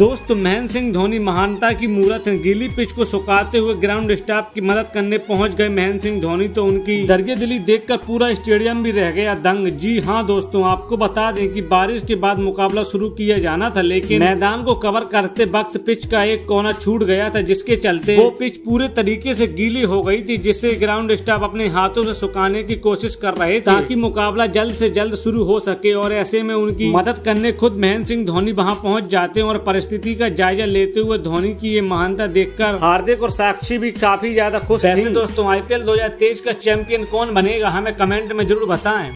दोस्त महेंद्र सिंह धोनी महानता की मूर्त है गीली पिच को सुखाते हुए ग्राउंड स्टाफ की मदद करने पहुंच गए महेंद्र सिंह धोनी तो उनकी दर्जे दिली देख पूरा स्टेडियम भी रह गया दंग जी हाँ दोस्तों आपको बता दें कि बारिश के बाद मुकाबला शुरू किया जाना था लेकिन मैदान को कवर करते वक्त पिच का एक कोना छूट गया था जिसके चलते वो पिच पूरे तरीके ऐसी गीली हो गयी थी जिससे ग्राउंड स्टाफ अपने हाथों ऐसी सुखाने की कोशिश कर रहे थे ताकि मुकाबला जल्द ऐसी जल्द शुरू हो सके और ऐसे में उनकी मदद करने खुद महेंद्र सिंह धोनी वहाँ पहुँच जाते और परिस्थिति स्थिति का जायजा लेते हुए धोनी की ये महानता देखकर हार्दिक और साक्षी भी काफी ज्यादा खुश वैसे दोस्तों आईपीएल 2023 का चैंपियन कौन बनेगा हमें कमेंट में जरूर बताएं